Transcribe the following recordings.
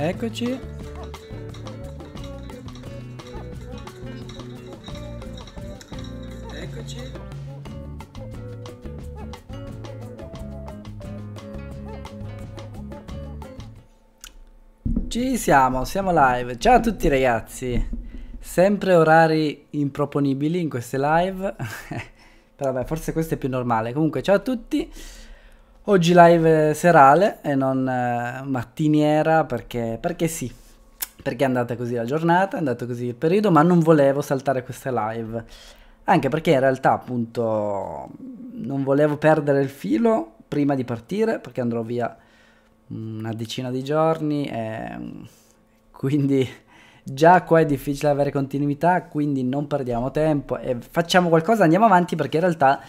Eccoci. Eccoci. Ci siamo, siamo live. Ciao a tutti ragazzi. Sempre orari improponibili in queste live. Però vabbè, forse questo è più normale. Comunque, ciao a tutti. Oggi live serale e non eh, mattiniera perché, perché sì, perché è andata così la giornata, è andato così il periodo, ma non volevo saltare queste live. Anche perché in realtà appunto non volevo perdere il filo prima di partire perché andrò via una decina di giorni e quindi già qua è difficile avere continuità, quindi non perdiamo tempo e facciamo qualcosa, andiamo avanti perché in realtà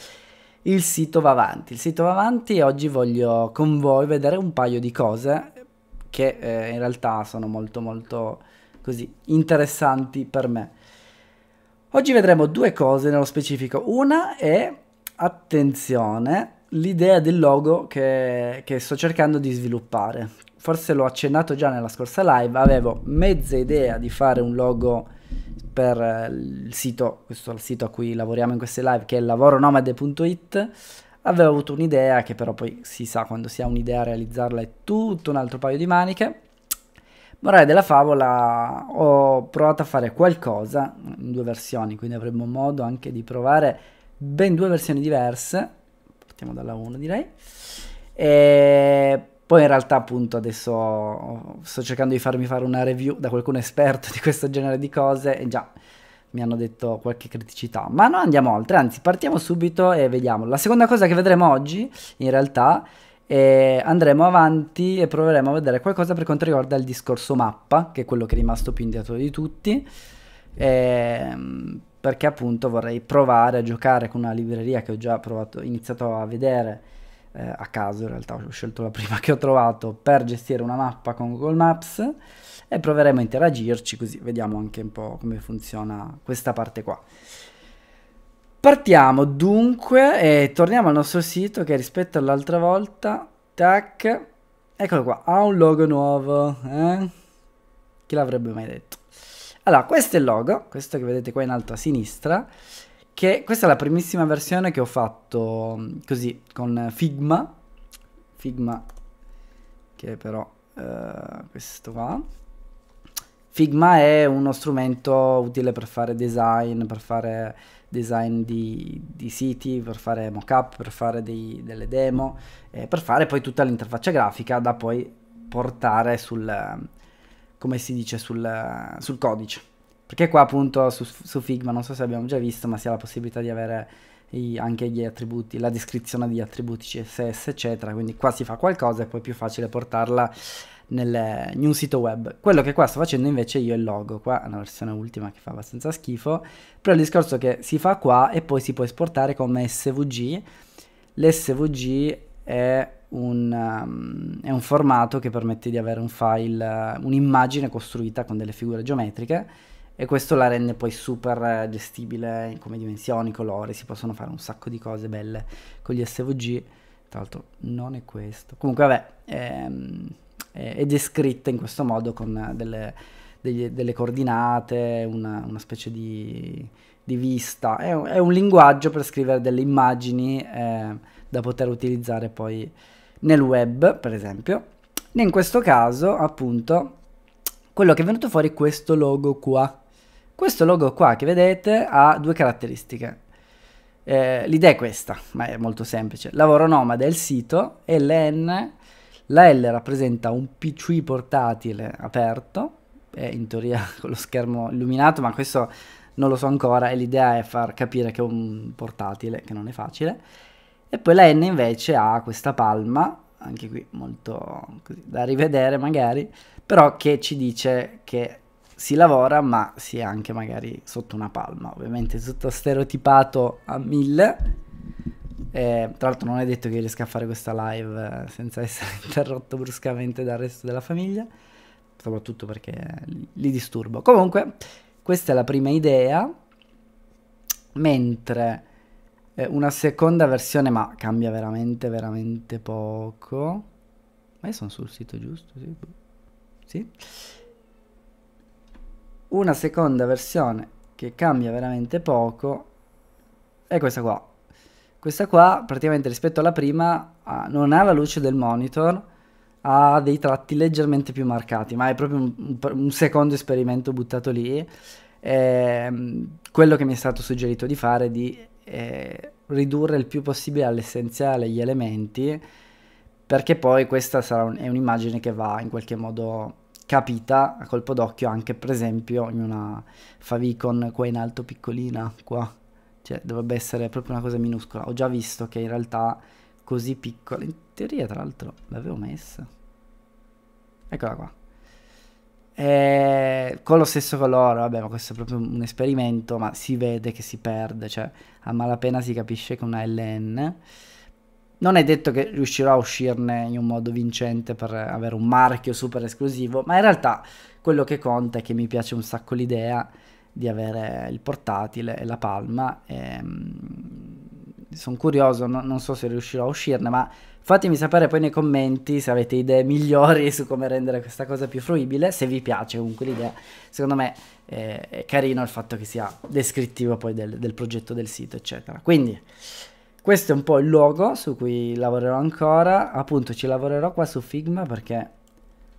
il sito va avanti. Il sito va avanti e oggi voglio con voi vedere un paio di cose che eh, in realtà sono molto molto così interessanti per me. Oggi vedremo due cose nello specifico. Una è, attenzione, l'idea del logo che, che sto cercando di sviluppare. Forse l'ho accennato già nella scorsa live, avevo mezza idea di fare un logo per eh, il sito, questo è il sito a cui lavoriamo in queste live, che è lavoronomade.it, avevo avuto un'idea che però poi si sa quando si ha un'idea realizzarla è tutto un altro paio di maniche. Morale della favola, ho provato a fare qualcosa in due versioni, quindi avremo modo anche di provare ben due versioni diverse. Partiamo dalla 1 direi. E poi in realtà appunto adesso sto cercando di farmi fare una review da qualcuno esperto di questo genere di cose e già mi hanno detto qualche criticità, ma non andiamo oltre, anzi partiamo subito e vediamo. La seconda cosa che vedremo oggi in realtà è andremo avanti e proveremo a vedere qualcosa per quanto riguarda il discorso mappa, che è quello che è rimasto più indietro di tutti. Ehm, perché appunto vorrei provare a giocare con una libreria che ho già provato, iniziato a vedere eh, a caso in realtà ho scelto la prima che ho trovato per gestire una mappa con Google Maps e proveremo a interagirci così vediamo anche un po' come funziona questa parte qua. Partiamo dunque e torniamo al nostro sito che rispetto all'altra volta, tac, eccolo qua, ha un logo nuovo, eh? chi l'avrebbe mai detto? Allora, questo è il logo, questo che vedete qua in alto a sinistra, che questa è la primissima versione che ho fatto mm, così, con Figma. Figma, che però eh, questo qua. Figma è uno strumento utile per fare design, per fare design di, di siti, per fare mockup, per fare dei, delle demo, eh, per fare poi tutta l'interfaccia grafica da poi portare sul, come si dice, sul, sul codice. Perché qua appunto su, su, Figma, non so se abbiamo già visto, ma si ha la possibilità di avere i, anche gli attributi, la descrizione di attributi CSS eccetera, quindi qua si fa qualcosa e poi è più facile portarla nel, in un sito web. Quello che qua sto facendo invece io è il logo, qua è una versione ultima che fa abbastanza schifo, però il discorso è che si fa qua e poi si può esportare come SVG, l'SVG è un, um, è un, formato che permette di avere un file, un'immagine costruita con delle figure geometriche e questo la rende poi super eh, gestibile come dimensioni, colori, si possono fare un sacco di cose belle con gli SVG, tra l'altro non è questo, comunque vabbè ehm, è, è, descritta in questo modo con delle, degli, delle coordinate, una, una specie di, di vista, è, è, un linguaggio per scrivere delle immagini eh, da poter utilizzare poi nel web per esempio, e in questo caso appunto quello che è venuto fuori è questo logo qua questo logo qua che vedete ha due caratteristiche. Eh, l'idea è questa, ma è molto semplice. Lavoro nomade è il sito, LN, la L rappresenta un PC portatile aperto, eh, in teoria con lo schermo illuminato, ma questo non lo so ancora e l'idea è far capire che è un portatile, che non è facile. E poi la N invece ha questa palma, anche qui molto così, da rivedere magari, però che ci dice che si lavora, ma si è anche magari sotto una palma, ovviamente tutto stereotipato a mille. Eh, tra l'altro non è detto che io riesca a fare questa live eh, senza essere interrotto bruscamente dal resto della famiglia, soprattutto perché li disturbo. Comunque, questa è la prima idea, mentre eh, una seconda versione, ma cambia veramente, veramente poco. Ma io sono sul sito giusto, sì? Sì? una seconda versione che cambia veramente poco è questa qua questa qua praticamente rispetto alla prima ah, non ha la luce del monitor ha dei tratti leggermente più marcati ma è proprio un, un secondo esperimento buttato lì eh, quello che mi è stato suggerito di fare è di eh, ridurre il più possibile all'essenziale gli elementi perché poi questa sarà un, è un'immagine che va in qualche modo capita a colpo d'occhio anche per esempio in una favicon qua in alto piccolina qua cioè dovrebbe essere proprio una cosa minuscola ho già visto che in realtà così piccola in teoria tra l'altro l'avevo messa eccola qua e eh, con lo stesso colore vabbè ma questo è proprio un esperimento ma si vede che si perde cioè a malapena si capisce che una LN non è detto che riuscirò a uscirne in un modo vincente per avere un marchio super esclusivo, ma in realtà quello che conta è che mi piace un sacco l'idea di avere il portatile e la palma. Ehm, sono curioso, no, non so se riuscirò a uscirne, ma fatemi sapere poi nei commenti se avete idee migliori su come rendere questa cosa più fruibile, se vi piace comunque l'idea. Secondo me eh, è carino il fatto che sia descrittivo poi del, del progetto del sito, eccetera. Quindi questo è un po' il logo su cui lavorerò ancora, appunto ci lavorerò qua su Figma perché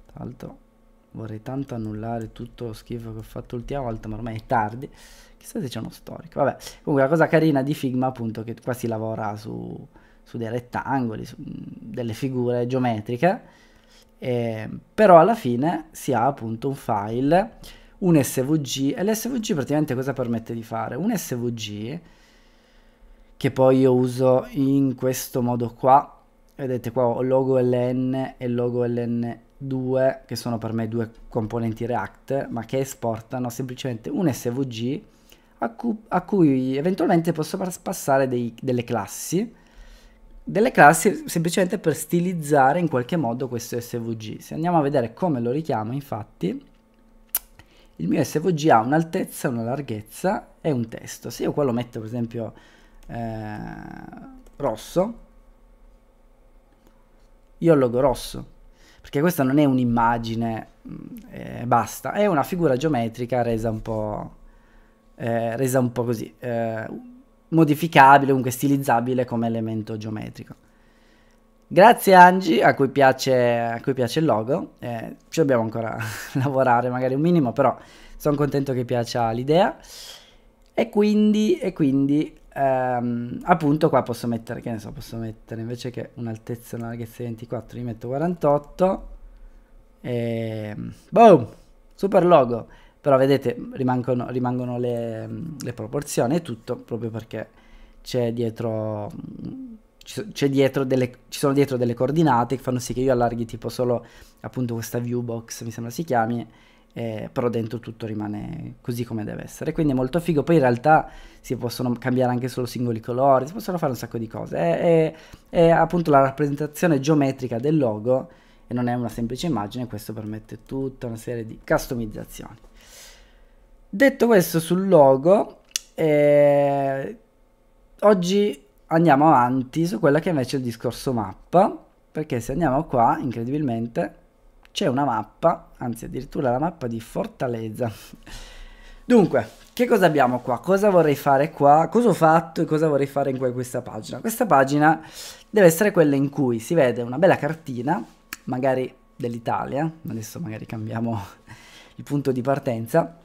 tra l'altro vorrei tanto annullare tutto lo schifo che ho fatto l'ultima volta, ma ormai è tardi. Chissà se c'è uno storico. Vabbè, comunque la cosa carina di Figma appunto è che qua si lavora su, su dei rettangoli, su delle figure geometriche, eh, però alla fine si ha appunto un file, un SVG, e l'SVG praticamente cosa permette di fare? Un SVG che poi io uso in questo modo qua vedete qua ho logo ln e logo ln2 che sono per me due componenti react ma che esportano semplicemente un svg a, cu a cui eventualmente posso passare dei, delle classi delle classi semplicemente per stilizzare in qualche modo questo svg se andiamo a vedere come lo richiamo infatti il mio svg ha un'altezza una larghezza e un testo se io qua lo metto per esempio eh, rosso, io il logo rosso. Perché questa non è un'immagine e mm, eh, basta, è una figura geometrica resa un po', eh, resa un po così, eh, modificabile, comunque stilizzabile come elemento geometrico. Grazie Angie, a cui piace, a cui piace il logo, eh, ci dobbiamo ancora lavorare magari un minimo, però sono contento che piaccia l'idea. E quindi, e quindi ehm, appunto qua posso mettere, che ne so, posso mettere invece che un'altezza e una larghezza di 24, gli metto 48 e ehm, boom, super logo. Però vedete, rimangono, rimangono le, le proporzioni e tutto proprio perché c'è dietro c'è dietro delle, ci sono dietro delle coordinate che fanno sì che io allarghi tipo solo appunto questa view box mi sembra si chiami eh, però dentro tutto rimane così come deve essere. Quindi è molto figo. Poi in realtà si possono cambiare anche solo singoli colori, si possono fare un sacco di cose. È, è, è appunto la rappresentazione geometrica del logo e non è una semplice immagine, questo permette tutta una serie di customizzazioni. Detto questo sul logo, eh, oggi andiamo avanti su quella che invece è il discorso mappa, perché se andiamo qua, incredibilmente, c'è una mappa, anzi addirittura la mappa di Fortaleza. Dunque, che cosa abbiamo qua? Cosa vorrei fare qua? Cosa ho fatto e cosa vorrei fare in questa pagina? Questa pagina deve essere quella in cui si vede una bella cartina, magari dell'Italia, adesso magari cambiamo il punto di partenza,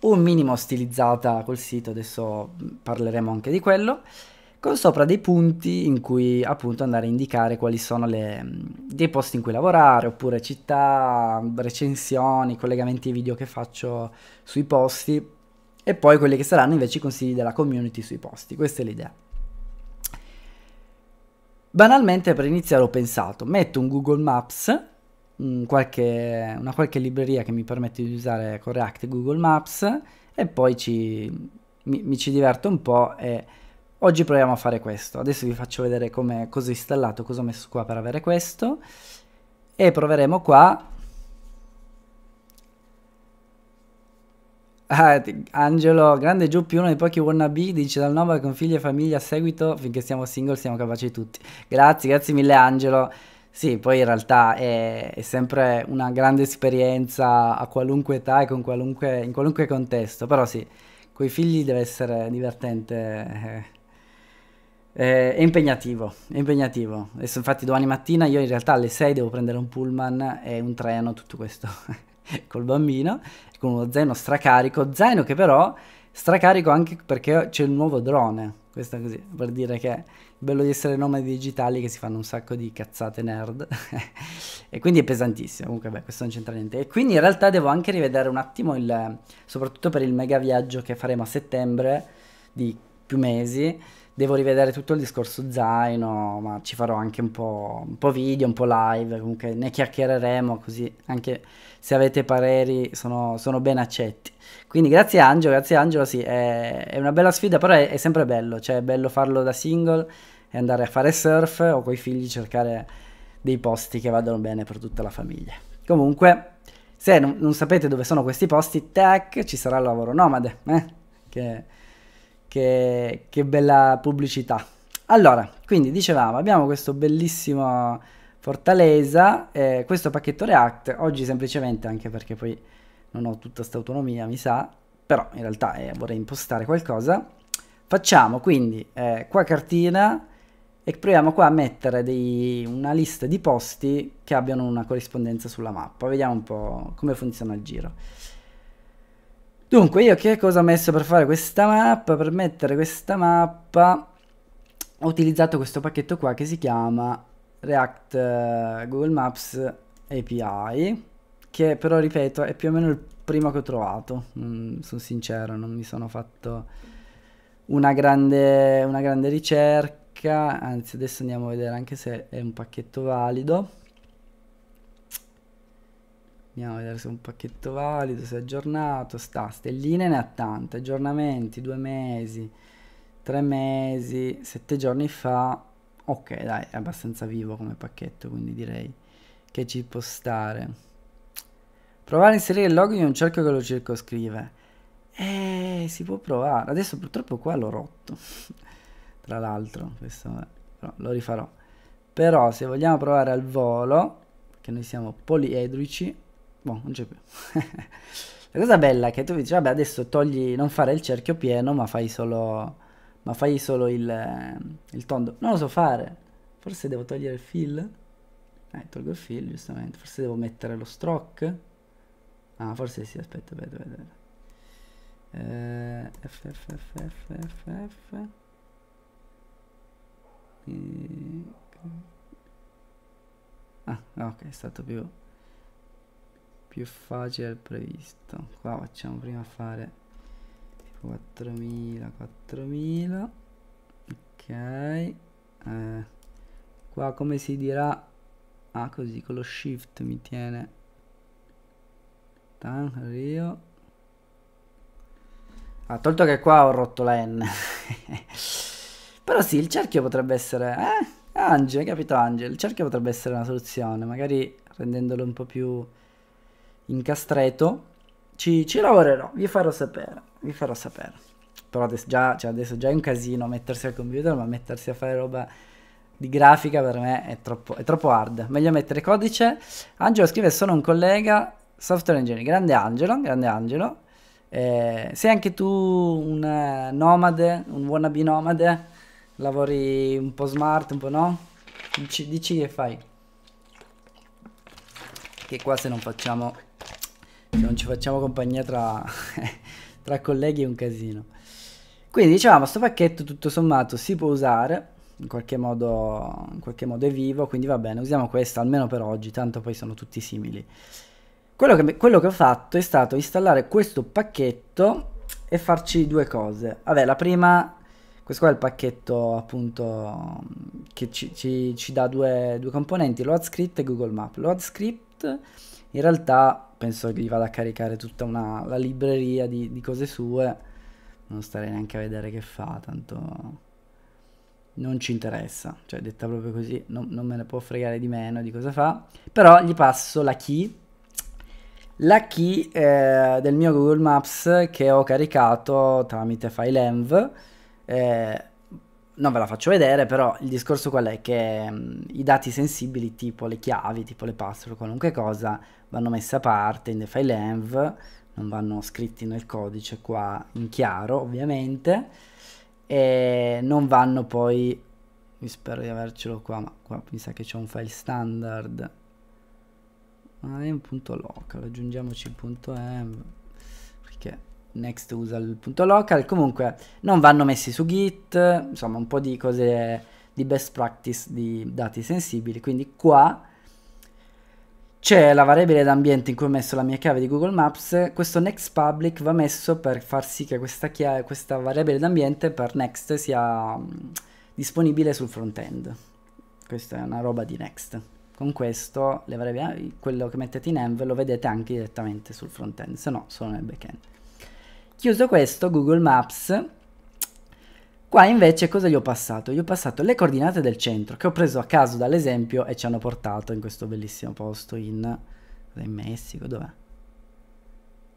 un minimo stilizzata col sito, adesso mm, parleremo anche di quello, con sopra dei punti in cui appunto andare a indicare quali sono le, dei posti in cui lavorare, oppure città, recensioni, collegamenti video che faccio sui posti e poi quelli che saranno invece i consigli della community sui posti. Questa è l'idea. Banalmente per iniziare ho pensato, metto un Google Maps, qualche, una qualche libreria che mi permette di usare con React Google Maps e poi ci, mi, mi ci diverto un po' e Oggi proviamo a fare questo. Adesso vi faccio vedere come cosa ho installato, cosa ho messo qua per avere questo. E proveremo qua. Ah, Angelo, grande Giuppi, uno dei pochi wannabe, dice dal nova con figli e famiglia a seguito, finché siamo single siamo capaci di tutti. Grazie, grazie mille Angelo. Sì, poi in realtà è, è, sempre una grande esperienza a qualunque età e qualunque, in qualunque contesto, però sì, con i figli deve essere divertente. Eh. Eh, è impegnativo, è impegnativo. Adesso infatti domani mattina io in realtà alle 6 devo prendere un pullman e un treno, tutto questo col bambino, con uno zaino stracarico, zaino che però stracarico anche perché c'è un nuovo drone. Questo così, per dire che è bello di essere nomadi digitali che si fanno un sacco di cazzate nerd. e quindi è pesantissimo. Comunque, beh, questo non c'entra niente. E quindi in realtà devo anche rivedere un attimo il. soprattutto per il mega viaggio che faremo a settembre di più mesi devo rivedere tutto il discorso zaino, ma ci farò anche un po', un po', video, un po' live, comunque ne chiacchiereremo così anche se avete pareri sono, sono ben accetti. Quindi grazie Angelo, grazie Angelo, sì, è, è una bella sfida, però è, è, sempre bello, cioè è bello farlo da single e andare a fare surf o coi figli cercare dei posti che vadano bene per tutta la famiglia. Comunque, se non, non sapete dove sono questi posti, tac, ci sarà il lavoro nomade, eh? che che, che bella pubblicità. Allora, quindi dicevamo, abbiamo questo bellissimo Fortaleza, eh, questo pacchetto React, oggi semplicemente anche perché poi non ho tutta questa autonomia, mi sa, però in realtà eh, vorrei impostare qualcosa. Facciamo quindi eh, qua cartina e proviamo qua a mettere dei, una lista di posti che abbiano una corrispondenza sulla mappa. Vediamo un po' come funziona il giro. Dunque, io che cosa ho messo per fare questa mappa? Per mettere questa mappa ho utilizzato questo pacchetto qua che si chiama React eh, Google Maps API, che però, ripeto, è più o meno il primo che ho trovato. Mm, sono sincero, non mi sono fatto una grande, una grande ricerca, anzi adesso andiamo a vedere anche se è un pacchetto valido. Andiamo a vedere se è un pacchetto valido, se è aggiornato. Sta, stelline ne ha tante. Aggiornamenti, due mesi, tre mesi, sette giorni fa. Ok, dai, è abbastanza vivo come pacchetto, quindi direi che ci può stare. Provare a inserire il logo in un cerchio che lo circoscrive. Eh, si può provare. Adesso purtroppo qua l'ho rotto. Tra l'altro, questo però, lo rifarò. Però se vogliamo provare al volo, che noi siamo poliedrici, boh, non c'è più. La cosa bella è che tu dici, vabbè, adesso togli, non fare il cerchio pieno, ma fai solo, ma fai solo il, eh, il tondo. Non lo so fare. Forse devo togliere il fill. Eh, tolgo il fill, giustamente. Forse devo mettere lo stroke. Ah, forse sì, aspetta, vedo, vedo. Eh, F, F, F, F, F, F. Ah, ok, è stato più più facile del previsto qua facciamo prima fare 4000 4000 ok eh, qua come si dirà ah così con lo shift mi tiene tan rio ha ah, tolto che qua ho rotto la n però sì il cerchio potrebbe essere eh Angel, capito Angel, il cerchio potrebbe essere una soluzione, magari rendendolo un po' più in castretto, ci, ci lavorerò, vi farò sapere, vi farò sapere. Però adesso già, cioè adesso già è un casino mettersi al computer, ma mettersi a fare roba di grafica per me è troppo, è troppo hard. Meglio mettere codice. Angelo scrive, sono un collega software engineer. Grande Angelo, grande Angelo. Eh, sei anche tu un eh, nomade, un wannabe nomade? Lavori un po' smart, un po' no? Dici, dici che fai? Che qua se non facciamo non ci facciamo compagnia tra, tra colleghi è un casino. Quindi dicevamo, questo pacchetto tutto sommato si può usare, in qualche, modo, in qualche modo è vivo, quindi va bene, usiamo questo almeno per oggi, tanto poi sono tutti simili. Quello che, quello che ho fatto è stato installare questo pacchetto e farci due cose. Vabbè, la prima questo qua è il pacchetto appunto che ci, ci, ci dà due, due componenti, load script e Google Map. Load script in realtà penso che gli vada a caricare tutta una, la libreria di, di cose sue, non starei neanche a vedere che fa, tanto non ci interessa, cioè detta proprio così, non, non, me ne può fregare di meno di cosa fa, però gli passo la key, la key eh, del mio Google Maps che ho caricato tramite FileEnv, eh, non ve la faccio vedere, però il discorso qual è? Che mh, mm, i dati sensibili, tipo le chiavi, tipo le password, qualunque cosa, vanno messi a parte in the file env, non vanno scritti nel codice qua in chiaro, ovviamente, e non vanno poi, mi spero di avercelo qua, ma qua mi sa che c'è un file standard, ma ah, è un punto local, aggiungiamoci il punto env, next usa il punto local comunque non vanno messi su git insomma un po' di cose di best practice di dati sensibili quindi qua c'è la variabile d'ambiente in cui ho messo la mia chiave di Google Maps, questo next public va messo per far sì che questa, chiave, questa variabile d'ambiente per next sia mm, disponibile sul front-end. Questa è una roba di next. Con questo quello che mettete in env lo vedete anche direttamente sul front-end, se no solo nel back-end. Chiuso questo, Google Maps, qua invece cosa gli ho passato? Gli ho passato le coordinate del centro, che ho preso a caso dall'esempio e ci hanno portato in questo bellissimo posto in, in Messico, dov'è?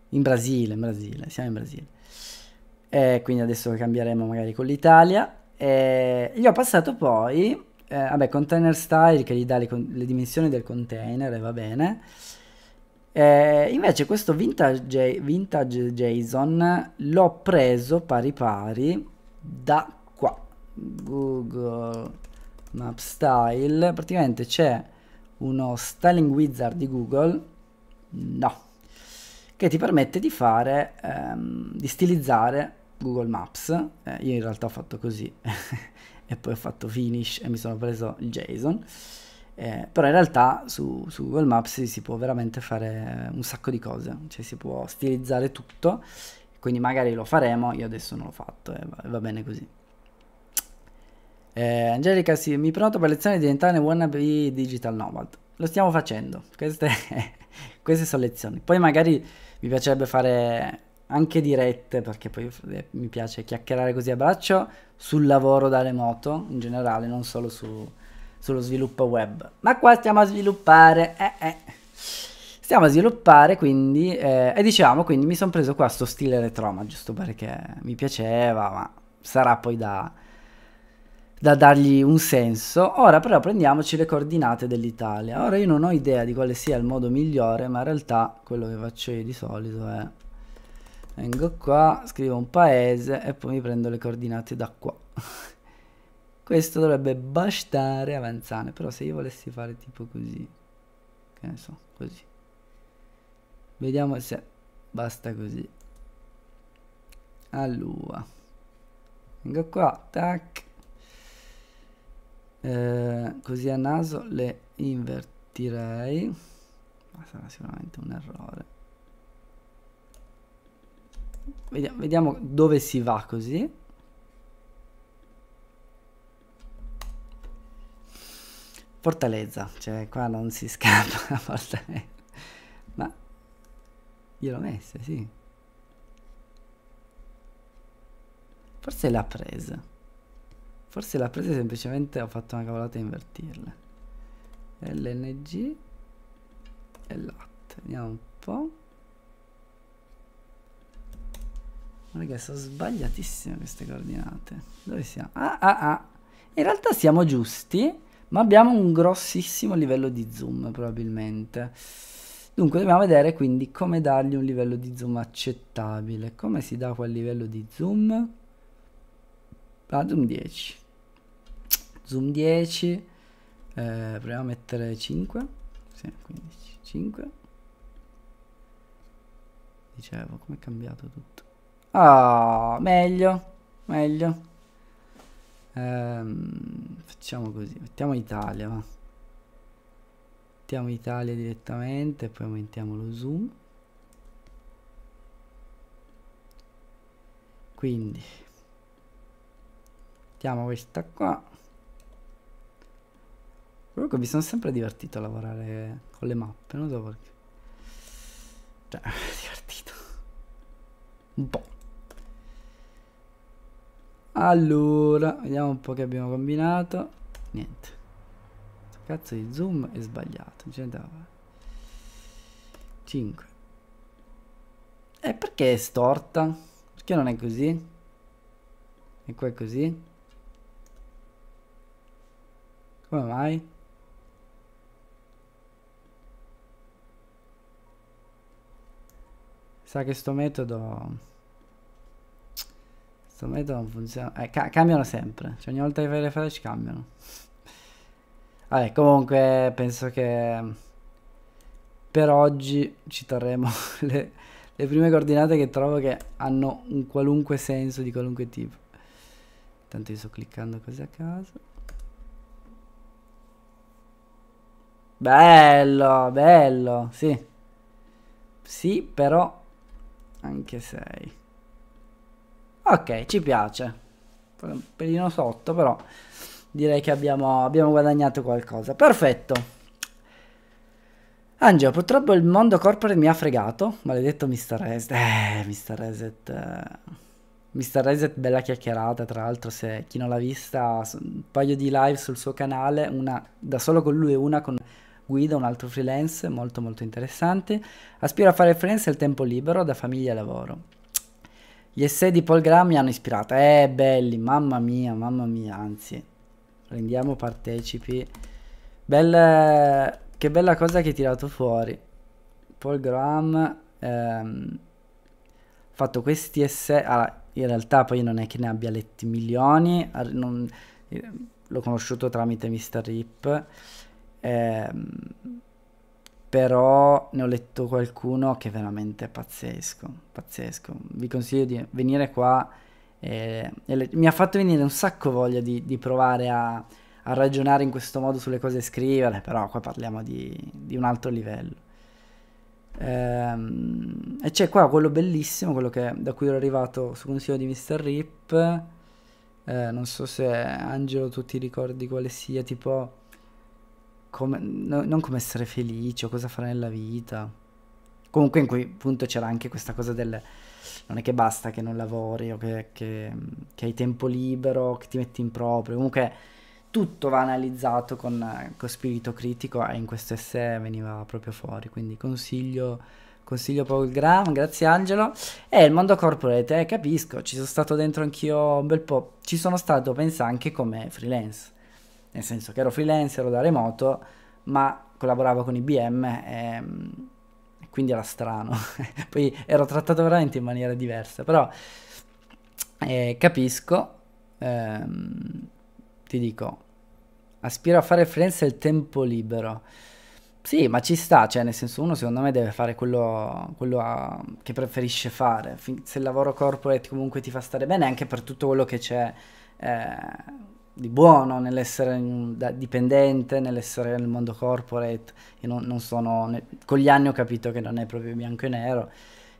In Brasile, in Brasile, siamo in Brasile. E quindi adesso cambieremo magari con l'Italia. E gli ho passato poi, eh, vabbè, container style che gli dà le, le dimensioni del container e va bene. Eh, invece questo vintage, vintage JSON l'ho preso pari pari da qua. Google Map Style. Praticamente c'è uno styling wizard di Google. No. Che ti permette di fare, ehm, di stilizzare Google Maps. Eh, io in realtà ho fatto così. e poi ho fatto finish e mi sono preso il JSON eh, però in realtà su, su Google Maps si può veramente fare un sacco di cose, cioè si può stilizzare tutto, quindi magari lo faremo, io adesso non l'ho fatto e eh, va, bene così. Eh, Angelica, sì, mi prenoto per lezioni di diventare wannabe digital nomad. Lo stiamo facendo, queste, queste sono lezioni. Poi magari mi piacerebbe fare anche dirette, perché poi eh, mi piace chiacchierare così a braccio, sul lavoro da remoto in generale, non solo su sullo sviluppo web. Ma qua stiamo a sviluppare, eh, eh. Stiamo a sviluppare, quindi, eh, e diciamo, quindi mi sono preso qua sto stile retroma, giusto perché mi piaceva, ma sarà poi da, da dargli un senso. Ora però prendiamoci le coordinate dell'Italia. Ora io non ho idea di quale sia il modo migliore, ma in realtà quello che faccio io di solito è... Vengo qua, scrivo un paese e poi mi prendo le coordinate da qua. Questo dovrebbe bastare avanzare, però se io volessi fare tipo così, che ne so, così. Vediamo se basta così. Allora, vengo qua, tac. Eh, così a naso le invertirei, ma sarà sicuramente un errore. Vediamo, vediamo dove si va così. Portalezza, cioè qua non si scappa la Portalezza. Ma gliel'ho messa, sì. Forse l'ha presa. Forse l'ha presa semplicemente ho fatto una cavolata a invertirla. LNG e latte. Vediamo un po'. Ma Raga, sono sbagliatissime queste coordinate. Dove siamo? Ah, ah, ah. In realtà siamo giusti ma abbiamo un grossissimo livello di zoom probabilmente. Dunque dobbiamo vedere quindi come dargli un livello di zoom accettabile. Come si dà quel livello di zoom? Ah, zoom 10. Zoom 10. Eh, proviamo a mettere 5. Sì, 15. 5. Dicevo, come è cambiato tutto? Ah, meglio, meglio. Ehm, facciamo così, mettiamo Italia, va. Mettiamo Italia direttamente, poi aumentiamo lo zoom. Quindi, mettiamo questa qua. Comunque mi sono sempre divertito a lavorare con le mappe, non so perché. Cioè, divertito. Un po'. Allora, vediamo un po' che abbiamo combinato. Niente. Cazzo di zoom è sbagliato. Ci andava. 5. E eh, perché è storta? Perché non è così? E qua è così? Come mai? Sa che sto metodo questo metodo non funziona. Eh, ca cambiano sempre. Cioè, ogni volta che fai le flash cambiano. Vabbè, comunque penso che mm, per oggi ci terremo le, le prime coordinate che trovo che hanno un qualunque senso di qualunque tipo. Tanto io sto cliccando così a caso. Bello, bello, sì. Sì, però anche 6. Ok, ci piace. Un pelino sotto, però direi che abbiamo, abbiamo guadagnato qualcosa. Perfetto. Angelo, purtroppo il mondo corporate mi ha fregato. Maledetto Mr. Reset. Eh, Mr. Reset. Eh, Mr. Reset, bella chiacchierata, tra l'altro se chi non l'ha vista, un paio di live sul suo canale, una da solo con lui e una con Guida, un altro freelance, molto molto interessante. Aspiro a fare freelance al tempo libero, da famiglia e lavoro. Gli essay di Paul Graham mi hanno ispirato. Eh, belli, mamma mia, mamma mia, anzi. Rendiamo partecipi. Bel, che bella cosa che hai tirato fuori. Paul Graham ehm, ha ehm, fatto questi essay. Ah, in realtà poi non è che ne abbia letti milioni. Non, eh, l'ho conosciuto tramite Mr. Rip. Ehm, però ne ho letto qualcuno che è veramente pazzesco, pazzesco. Vi consiglio di venire qua. E, e le, mi ha fatto venire un sacco voglia di, di provare a, a, ragionare in questo modo sulle cose da scrivere, però qua parliamo di, di un altro livello. Ehm, e c'è qua quello bellissimo, quello che, da cui ero arrivato su consiglio di Mr. Rip. Eh, non so se Angelo tu ti ricordi quale sia, tipo come, no, non come essere felice o cosa fare nella vita. Comunque in quel punto c'era anche questa cosa del non è che basta che non lavori o che, che, che hai tempo libero, che ti metti in proprio. Comunque tutto va analizzato con, con spirito critico e in questo esse veniva proprio fuori. Quindi consiglio, consiglio Paul Graham, grazie Angelo. E il mondo corporate, eh, capisco, ci sono stato dentro anch'io un bel po'. Ci sono stato, pensa, anche come freelance nel senso che ero freelancer, ero da remoto, ma collaboravo con IBM e, quindi era strano. Poi ero trattato veramente in maniera diversa, però eh, capisco, ehm, ti dico, aspiro a fare freelancer il tempo libero. Sì, ma ci sta, cioè nel senso uno secondo me deve fare quello, quello a, che preferisce fare. se il lavoro corporate comunque ti fa stare bene, anche per tutto quello che c'è eh, di buono nell'essere dipendente, nell'essere nel mondo corporate. Io non, non sono, ne, con gli anni ho capito che non è proprio bianco e nero,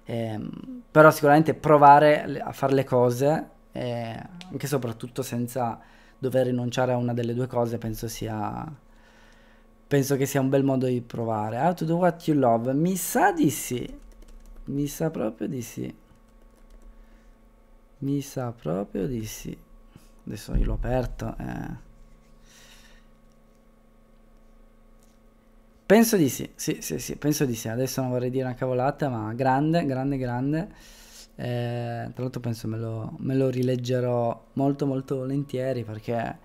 eh, però sicuramente provare a fare le cose, eh, anche e soprattutto senza dover rinunciare a una delle due cose, penso sia, penso che sia un bel modo di provare. How to do what you love? Mi sa di sì, mi sa proprio di sì. Mi sa proprio di sì adesso io l'ho aperto eh. penso di sì. sì sì sì penso di sì adesso non vorrei dire una cavolata ma grande grande grande eh, tra l'altro penso me lo, me lo rileggerò molto molto volentieri perché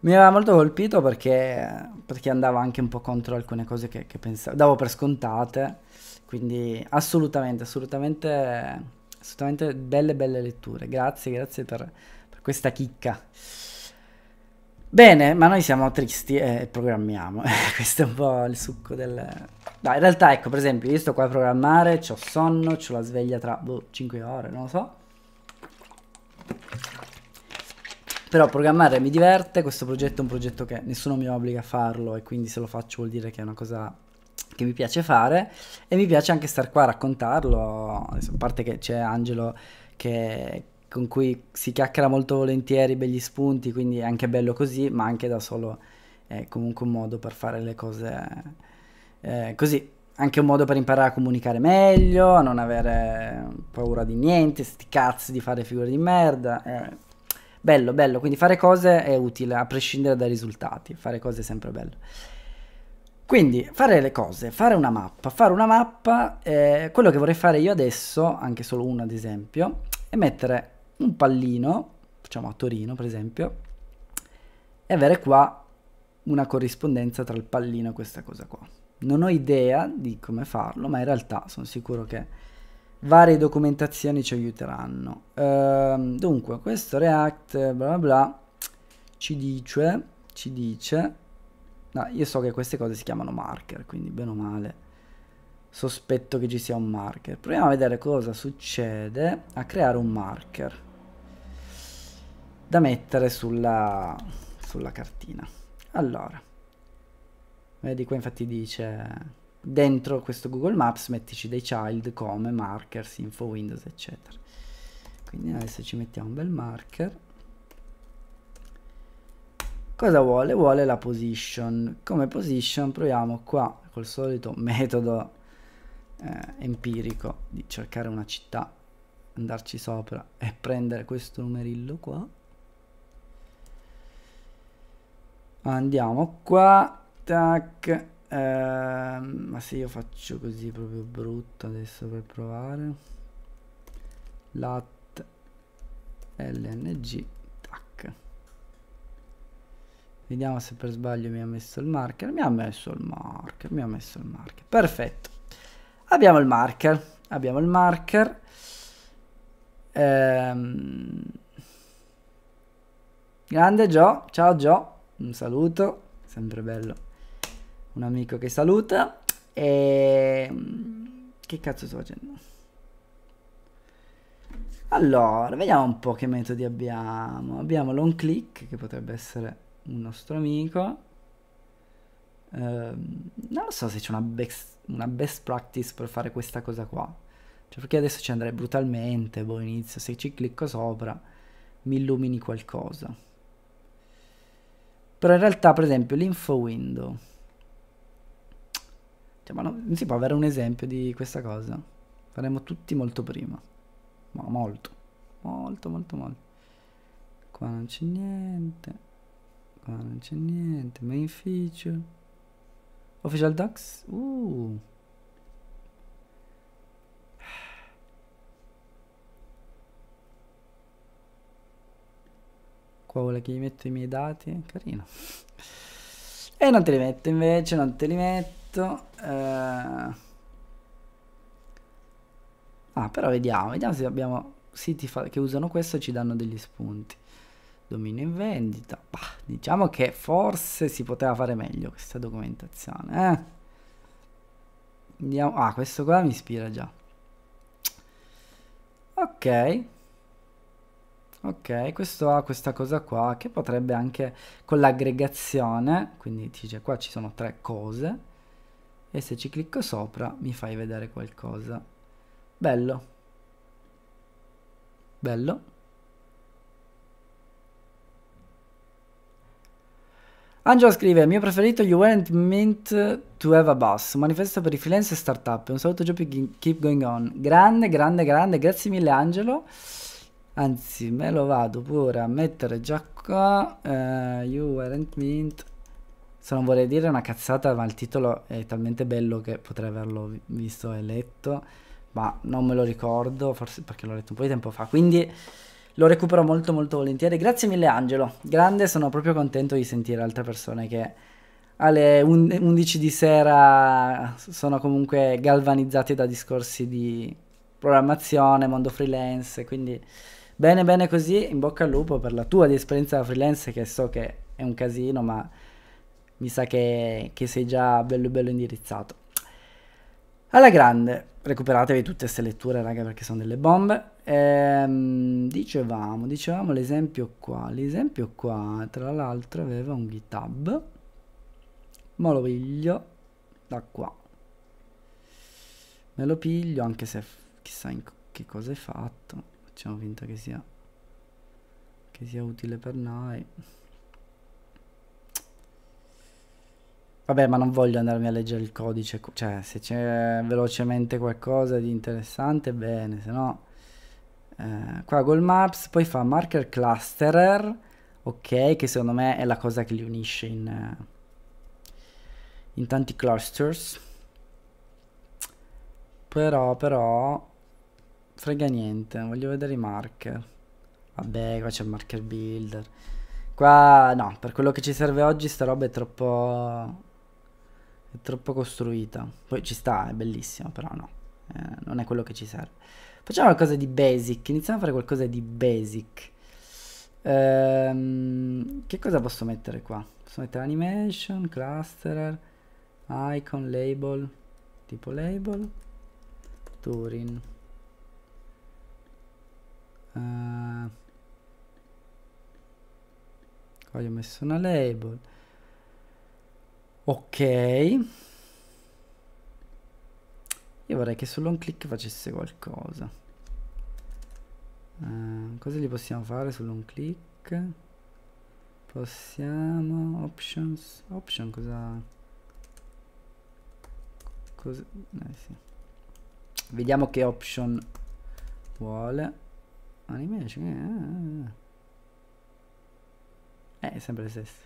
mi aveva molto colpito perché, perché andava anche un po' contro alcune cose che, che pensavo, davo per scontate, quindi assolutamente, assolutamente, assolutamente belle belle letture, grazie, grazie per, questa chicca. Bene, ma noi siamo tristi e programmiamo. Questo è un po' il succo del... No, in realtà, ecco, per esempio, io sto qua a programmare, ho sonno, ho la sveglia tra boh, 5 ore, non lo so. Però programmare mi diverte, questo progetto è un progetto che nessuno mi obbliga a farlo e quindi se lo faccio vuol dire che è una cosa che mi piace fare e mi piace anche star qua a raccontarlo, a parte che c'è Angelo che con cui si chiacchiera molto volentieri, begli spunti, quindi è anche bello così, ma anche da solo è comunque un modo per fare le cose eh, così. Anche un modo per imparare a comunicare meglio, a non avere paura di niente, sti cazzi di fare figure di merda. Eh. Bello, bello, quindi fare cose è utile, a prescindere dai risultati, fare cose è sempre bello. Quindi fare le cose, fare una mappa, fare una mappa, eh, quello che vorrei fare io adesso, anche solo una ad esempio, è mettere un pallino, facciamo a Torino per esempio, e avere qua una corrispondenza tra il pallino e questa cosa qua. Non ho idea di come farlo, ma in realtà sono sicuro che varie documentazioni ci aiuteranno. Ehm, dunque, questo React, bla bla bla, ci dice, ci dice, no, io so che queste cose si chiamano marker, quindi bene o male sospetto che ci sia un marker. Proviamo a vedere cosa succede a creare un marker da mettere sulla, sulla cartina. Allora, vedi qua infatti dice dentro questo Google Maps mettici dei child come markers, info Windows eccetera. Quindi adesso ci mettiamo un bel marker. Cosa vuole? Vuole la position. Come position proviamo qua col solito metodo eh, empirico di cercare una città, andarci sopra e prendere questo numerillo qua andiamo qua tac ehm, ma se io faccio così proprio brutto adesso per provare lat lng tac vediamo se per sbaglio mi ha messo il marker mi ha messo il marker mi ha messo il marker perfetto abbiamo il marker abbiamo il marker ehm, grande Gio ciao Gio un saluto, sempre bello, un amico che saluta e... Ehm, che cazzo sto facendo? Allora, vediamo un po' che metodi abbiamo. Abbiamo l'on click che potrebbe essere un nostro amico. Eh, non so se c'è una, una best, practice per fare questa cosa qua. Cioè, perché adesso ci andrei brutalmente, boh, inizio, se ci clicco sopra mi illumini qualcosa però in realtà per esempio l'info window cioè, ma non, si può avere un esempio di questa cosa faremo tutti molto prima ma molto molto molto molto qua non c'è niente qua non c'è niente main feature official docs uh Qua vuole che gli metto i miei dati, carino. E non te li metto invece, non te li metto. Eh... Ah, però vediamo, vediamo se abbiamo siti che usano questo e ci danno degli spunti. Dominio in vendita. Bah, diciamo che forse si poteva fare meglio questa documentazione. Eh? Andiamo. Ah, questo qua mi ispira già. Ok. Ok, questo ha questa cosa qua che potrebbe anche con l'aggregazione, quindi ti dice qua ci sono tre cose e se ci clicco sopra mi fai vedere qualcosa. Bello. Bello. Angelo scrive, mio preferito, you weren't meant to have a bus, manifesto per i freelance e startup. Un saluto Gio, keep going on. Grande, grande, grande, grazie mille Angelo anzi me lo vado pure a mettere già qua uh, you weren't mint se non vorrei dire una cazzata ma il titolo è talmente bello che potrei averlo visto e letto ma non me lo ricordo forse perché l'ho letto un po' di tempo fa quindi lo recupero molto molto volentieri grazie mille Angelo grande sono proprio contento di sentire altre persone che alle 11 di sera sono comunque galvanizzate da discorsi di programmazione, mondo freelance, quindi Bene, bene così, in bocca al lupo per la tua di esperienza da freelance che so che è un casino, ma mi sa che, che sei già bello bello indirizzato. Alla grande, recuperatevi tutte queste letture, raga, perché sono delle bombe. Ehm, dicevamo, dicevamo l'esempio qua, l'esempio qua, tra l'altro aveva un GitHub. Ma lo piglio da qua. Me lo piglio anche se chissà in che cosa è fatto facciamo finta che sia che sia utile per noi vabbè ma non voglio andarmi a leggere il codice cioè se c'è velocemente qualcosa di interessante bene se no eh, qua Google Maps poi fa marker clusterer ok che secondo me è la cosa che li unisce in, in tanti clusters però però frega niente, voglio vedere i marker. Vabbè, qua c'è il marker builder. Qua, no, per quello che ci serve oggi sta roba è troppo... È troppo costruita. Poi ci sta, è bellissima, però no. Eh, non è quello che ci serve. Facciamo qualcosa di basic, iniziamo a fare qualcosa di basic. Ehm, che cosa posso mettere qua? Posso mettere animation, cluster, icon, label, tipo label, Turing uh, eh, qua gli ho messo una label ok io vorrei che sull'on click facesse qualcosa uh, cosa gli possiamo fare sull'on click possiamo options option cosa cosa eh sì. vediamo che option vuole anime eh, eh, eh. eh sempre le stesse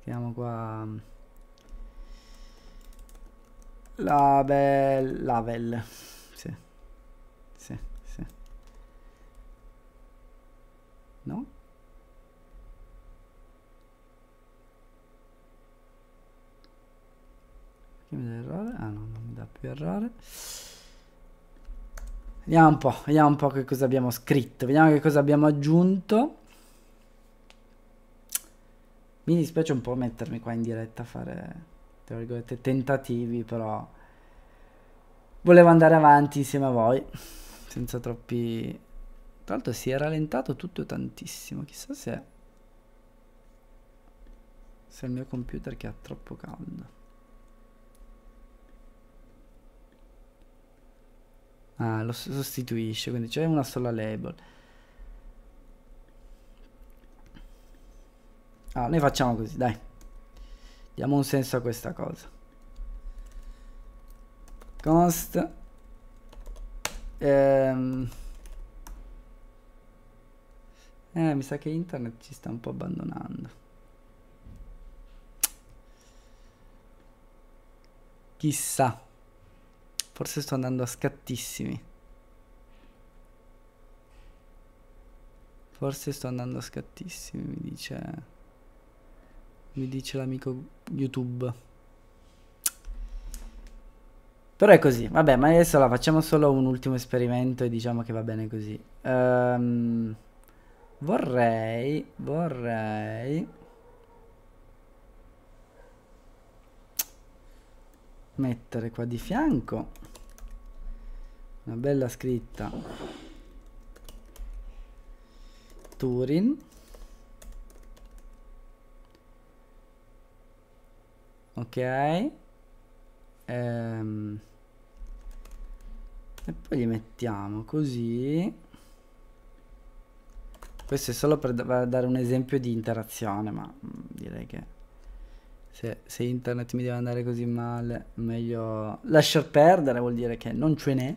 scriviamo qua label label sì sì sì no perché mi dà errore ah no non mi dà più errore Vediamo un po', vediamo un po' che cosa abbiamo scritto, vediamo che cosa abbiamo aggiunto. Mi dispiace un po' mettermi qua in diretta a fare, tentativi, però volevo andare avanti insieme a voi, senza troppi... Tra l'altro si è rallentato tutto tantissimo, chissà se... se è il mio computer che ha troppo caldo. Ah, lo sostituisce, quindi c'è una sola label. Ah, noi facciamo così, dai. Diamo un senso a questa cosa. Const. Ehm. Eh, mi sa che internet ci sta un po' abbandonando. Chissà. Forse sto andando a scattissimi. Forse sto andando a scattissimi, mi dice... Mi dice l'amico YouTube. Però è così. Vabbè, ma adesso la facciamo solo un ultimo esperimento e diciamo che va bene così. Um, vorrei... Vorrei... mettere qua di fianco una bella scritta Turin ok ehm. e poi li mettiamo così questo è solo per dare un esempio di interazione ma mm, direi che se, se, internet mi deve andare così male, meglio lasciar perdere, vuol dire che non ce n'è.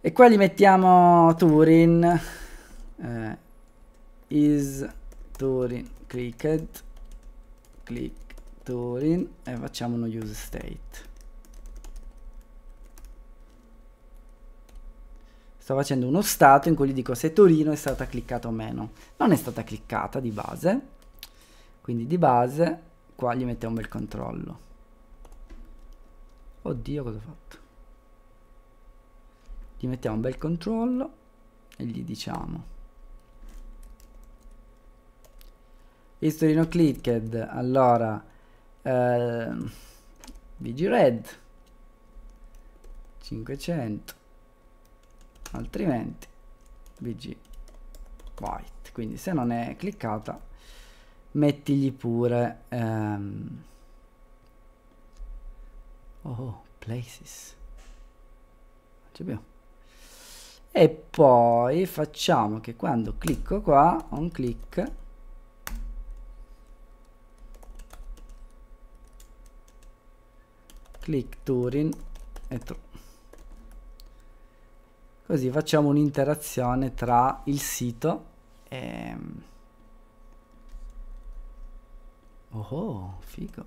E qua gli mettiamo Turin, eh, is Turin clicked, click Turin e facciamo uno use state. Sto facendo uno stato in cui gli dico se Torino è stata cliccata o meno. Non è stata cliccata di base, quindi di base qua gli mettiamo un bel controllo oddio cosa ho fatto gli mettiamo un bel controllo e gli diciamo history no clicked allora eh, vgred 500 altrimenti vg byte quindi se non è cliccata mettigli pure um, oh places e poi facciamo che quando clicco qua on click click Turing e tu così facciamo un'interazione tra il sito e Oh, oh, figo.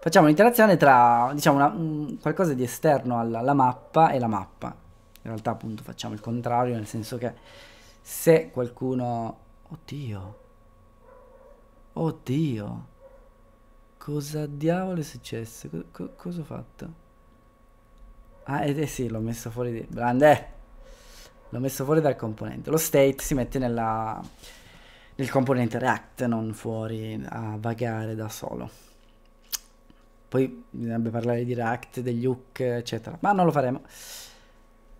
Facciamo un'interazione tra, diciamo, una, un, qualcosa di esterno alla, alla mappa e la mappa. In realtà appunto facciamo il contrario, nel senso che se qualcuno... Oddio. Oddio. Cosa diavolo è successo? Co co cosa ho fatto? Ah, eh, eh sì, l'ho messo fuori di... Grande! L'ho messo fuori dal componente. Lo state si mette nella nel componente React, non fuori a vagare da solo. Poi bisognerebbe parlare di React, degli hook, eccetera, ma non lo faremo.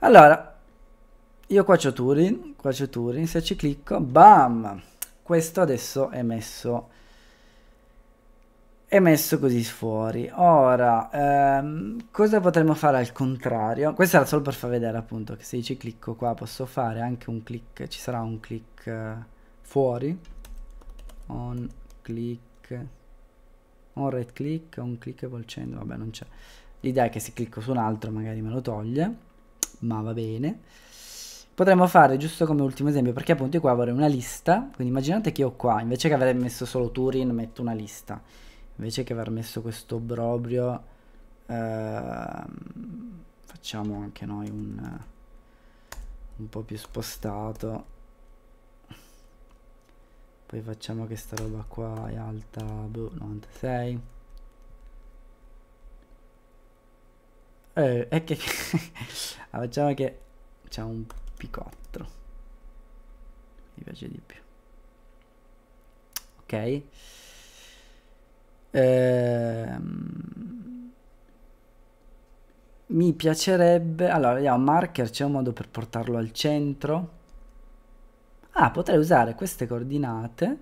Allora, io qua c'ho Turing, qua c'ho Turing, se ci clicco, bam! Questo adesso è messo, è messo così fuori. Ora, ehm, cosa potremmo fare al contrario? Questo era solo per far vedere appunto che se ci clicco qua posso fare anche un click, ci sarà un click eh, fuori on click on right click on click volcendo vabbè non c'è l'idea è che se clicco su un altro magari me lo toglie ma va bene potremmo fare giusto come ultimo esempio perché appunto io qua vorrei una lista quindi immaginate che io qua invece che avrei messo solo Turin metto una lista invece che aver messo questo obbrobrio eh, facciamo anche noi un, un po' più spostato poi facciamo che sta roba qua è alta boh, 96 eh, è che facciamo che c'è un P4 mi piace di più ok ehm, mi piacerebbe allora vediamo marker c'è un modo per portarlo al centro Ah, potrei usare queste coordinate.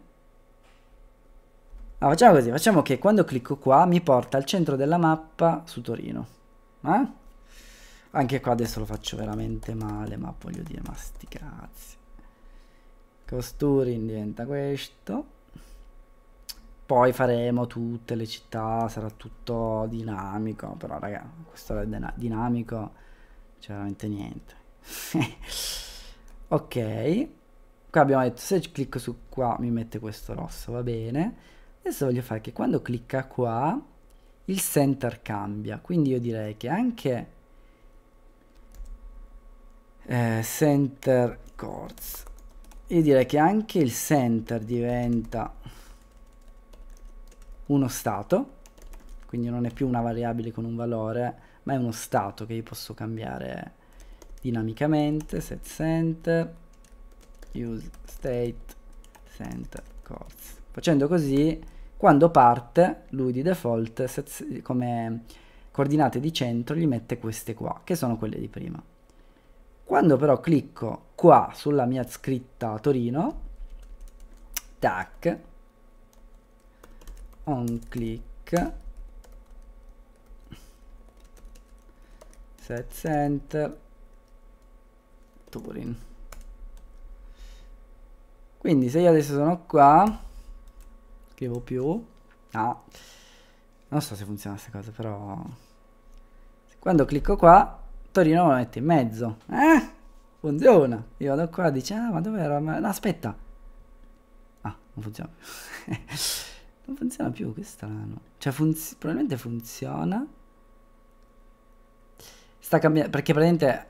Ah, facciamo così, facciamo che quando clicco qua mi porta al centro della mappa su Torino. Eh? Anche qua adesso lo faccio veramente male, ma voglio dire, ma sti cazzi. Costuring diventa questo poi faremo tutte le città, sarà tutto dinamico, però raga, questo è dinamico, c'è veramente niente. ok qua abbiamo detto se clicco su qua mi mette questo rosso va bene adesso voglio fare che quando clicca qua il center cambia quindi io direi che anche eh, center chords io direi che anche il center diventa uno stato quindi non è più una variabile con un valore ma è uno stato che io posso cambiare dinamicamente set center use state send chords. Facendo così, quando parte, lui di default, come coordinate di centro, gli mette queste qua, che sono quelle di prima. Quando però clicco qua sulla mia scritta Torino, tac, on click, set center, Turin quindi se io adesso sono qua scrivo più ah, non so se funziona questa cosa però quando clicco qua Torino lo mette in mezzo eh? funziona io vado qua dice ah ma dove era no, aspetta ah non funziona non funziona più che strano cioè funzi probabilmente funziona sta cambiando perché praticamente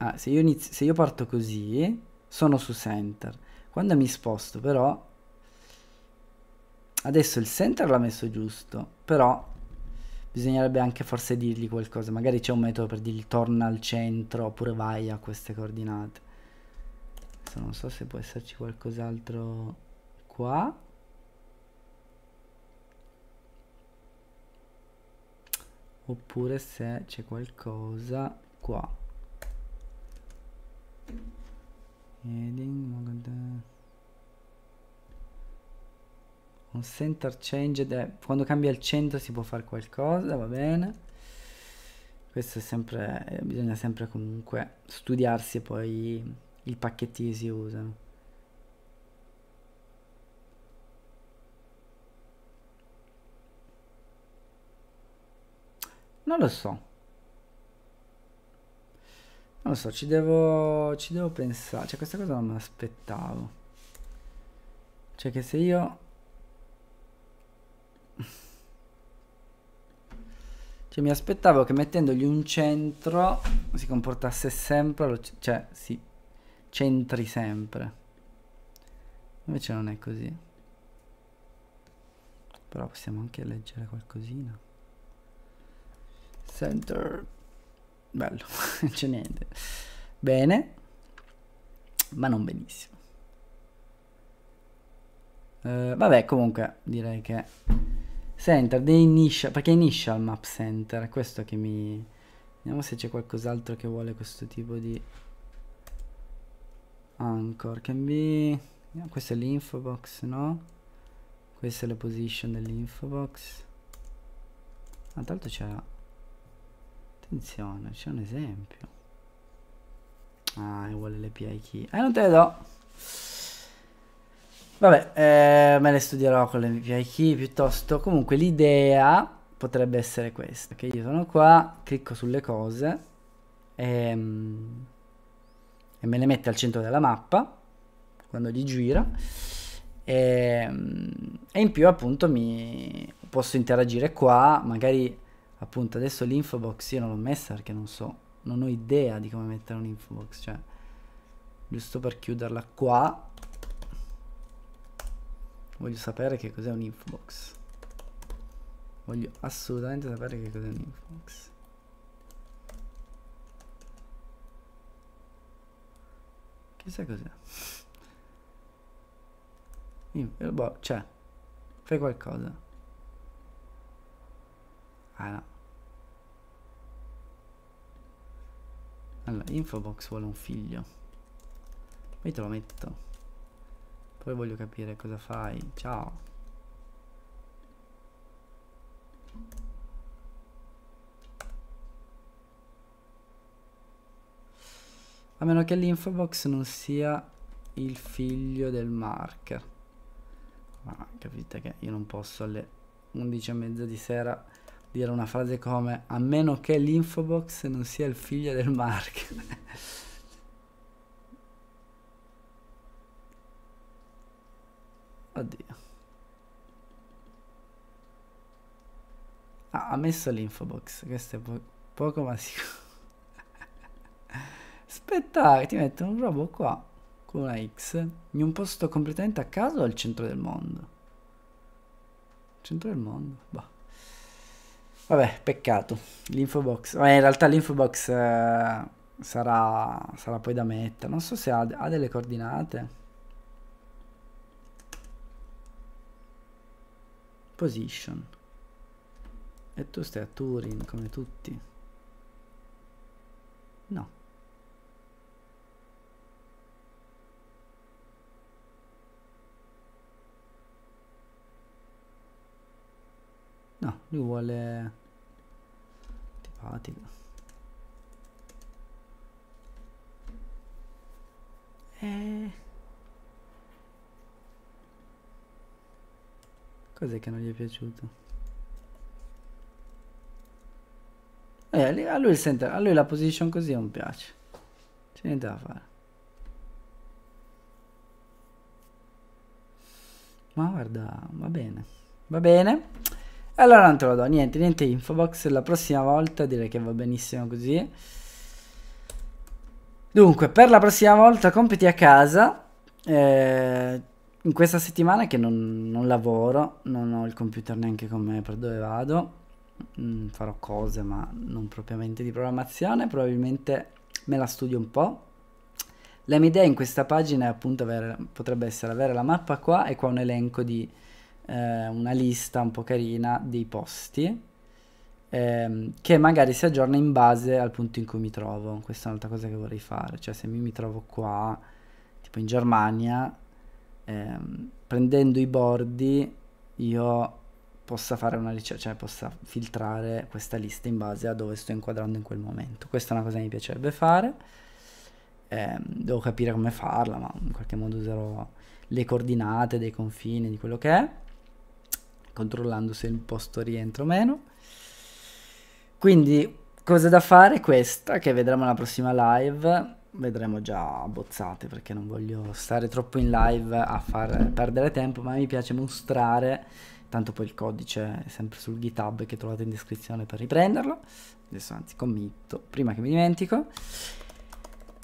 Ah, se, io inizio, se io parto così, sono su center. Quando mi sposto però, adesso il center l'ha messo giusto, però bisognerebbe anche forse dirgli qualcosa. Magari c'è un metodo per dirgli torna al centro oppure vai a queste coordinate. Adesso non so se può esserci qualcos'altro qua. Oppure se c'è qualcosa qua. Heading maganda. Un center change è, quando cambia il centro si può fare qualcosa, va bene. Questo è sempre eh, bisogna sempre comunque studiarsi poi i pacchetti che si usano. Non lo so. Non lo so, ci devo, ci devo pensare. Cioè, questa cosa non me l'aspettavo. Cioè, che se io... Cioè, mi aspettavo che mettendogli un centro si comportasse sempre... Cioè, si centri sempre. Invece non è così. Però possiamo anche leggere qualcosina. Center bello, non c'è niente. Bene, ma non benissimo. Uh, vabbè, comunque direi che Center dei Initial, perché Initial Map Center, è questo che mi... Vediamo se c'è qualcos'altro che vuole questo tipo di... Anchor, can be... Questa è l'info box, no? Questa è la position dell'info box. Ah, tra l'altro c'era. Attenzione, c'è un esempio. Ah, vuole le PI Eh, non te le do. Vabbè, eh, me le studierò con le PI key piuttosto. Comunque l'idea potrebbe essere questa. Che io sono qua, clicco sulle cose e, ehm, e me le mette al centro della mappa quando li gira. E, ehm, e in più appunto mi posso interagire qua, magari appunto adesso l'infobox io non l'ho messa perché non so non ho idea di come mettere un infobox cioè giusto per chiuderla qua voglio sapere che cos'è un infobox voglio assolutamente sapere che cos'è un infobox chissà cos'è In eh, boh, c'è cioè, fai qualcosa Ah, no. Allora, Infobox vuole un figlio. Poi te lo metto. Poi voglio capire cosa fai. Ciao. A meno che l'infobox non sia il figlio del marker. Ma capite che io non posso alle 11 e mezza di sera dire una frase come a meno che l'infobox non sia il figlio del marchio. Oddio. Ah, ha messo l'infobox, questo è po poco ma sicuro. Aspetta, ti metto un robo qua con una X in un posto completamente a caso al centro del mondo. Centro del mondo, boh. Vabbè, peccato. L'infobox. Ma in realtà l'infobox eh, sarà, sarà poi da mettere. Non so se ha, ha delle coordinate. Position. E tu stai a Turing come tutti. No. No, lui vuole... Antipatico. Eh... Cos'è che non gli è piaciuto? Eh, a lui, il center, a lui la position così non piace. C'è niente da fare. Ma guarda, va bene. Va bene. Allora non te lo do, niente, niente infobox, la prossima volta direi che va benissimo così. Dunque, per la prossima volta compiti a casa. Eh, in questa settimana che non, non, lavoro, non ho il computer neanche con me per dove vado. Mm, farò cose, ma non propriamente di programmazione. Probabilmente me la studio un po'. La mia idea in questa pagina è appunto avere, potrebbe essere avere la mappa qua e qua un elenco di eh, una lista un po' carina dei posti ehm, che magari si aggiorna in base al punto in cui mi trovo. Questa è un'altra cosa che vorrei fare, cioè se io mi trovo qua, tipo in Germania, ehm, prendendo i bordi io possa fare una ricerca, cioè possa filtrare questa lista in base a dove sto inquadrando in quel momento. Questa è una cosa che mi piacerebbe fare. Eh, devo capire come farla, ma in qualche modo userò le coordinate dei confini di quello che è controllando se il posto rientra o meno. Quindi cosa da fare? Questa che vedremo nella prossima live. Vedremo già bozzate perché non voglio stare troppo in live a far perdere tempo, ma mi piace mostrare. Tanto poi il codice è sempre sul GitHub che trovate in descrizione per riprenderlo. Adesso anzi committo prima che mi dimentico.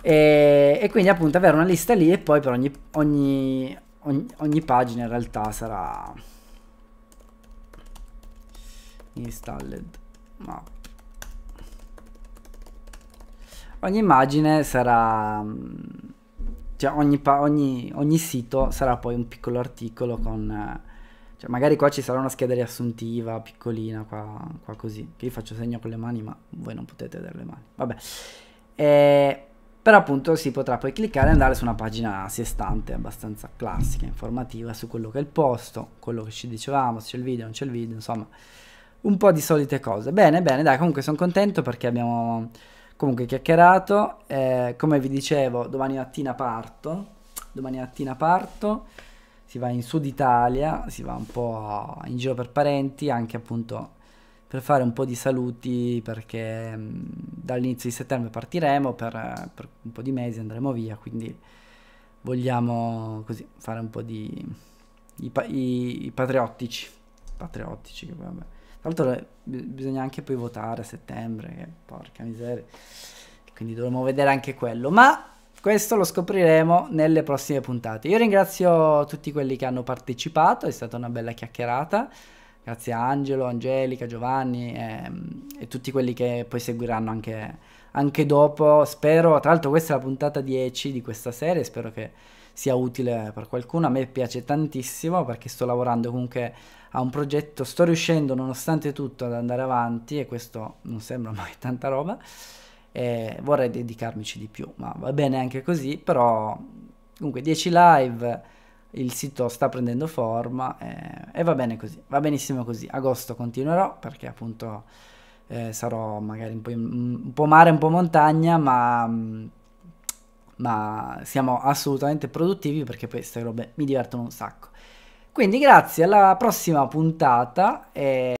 E, e quindi appunto avere una lista lì e poi per ogni, ogni, ogni, ogni pagina in realtà sarà installed ma ogni immagine sarà mm, cioè ogni, ogni, ogni, sito sarà poi un piccolo articolo con eh, cioè magari qua ci sarà una scheda riassuntiva piccolina qua, qua così che vi faccio segno con le mani ma voi non potete vedere le mani vabbè e, però appunto si potrà poi cliccare e andare su una pagina a sé stante abbastanza classica informativa su quello che è il posto quello che ci dicevamo se c'è il video non c'è il video insomma un po' di solite cose. Bene, bene, dai, comunque sono contento perché abbiamo comunque chiacchierato. Eh, come vi dicevo, domani mattina parto. Domani mattina parto. Si va in Sud Italia, si va un po' in giro per parenti, anche appunto per fare un po' di saluti perché mm, dall'inizio di settembre partiremo per, per un po' di mesi andremo via, quindi vogliamo così fare un po' di i, i, i patriottici, patriottici, vabbè. Tra l'altro eh, bisogna anche poi votare a settembre, che eh, porca miseria. Quindi dovremo vedere anche quello. Ma questo lo scopriremo nelle prossime puntate. Io ringrazio tutti quelli che hanno partecipato, è stata una bella chiacchierata. Grazie a Angelo, Angelica, Giovanni e, ehm, e tutti quelli che poi seguiranno anche, anche dopo. Spero, tra l'altro questa è la puntata 10 di questa serie, spero che sia utile per qualcuno. A me piace tantissimo perché sto lavorando comunque a un progetto, sto riuscendo nonostante tutto ad andare avanti e questo non sembra mai tanta roba, eh, vorrei dedicarmici di più, ma va bene anche così, però comunque 10 live, il sito sta prendendo forma eh, e va bene così, va benissimo così, agosto continuerò perché appunto eh, sarò magari un po, in, un po', mare, un po' montagna, ma... ma siamo assolutamente produttivi perché poi queste robe mi divertono un sacco. Quindi grazie, alla prossima puntata. E...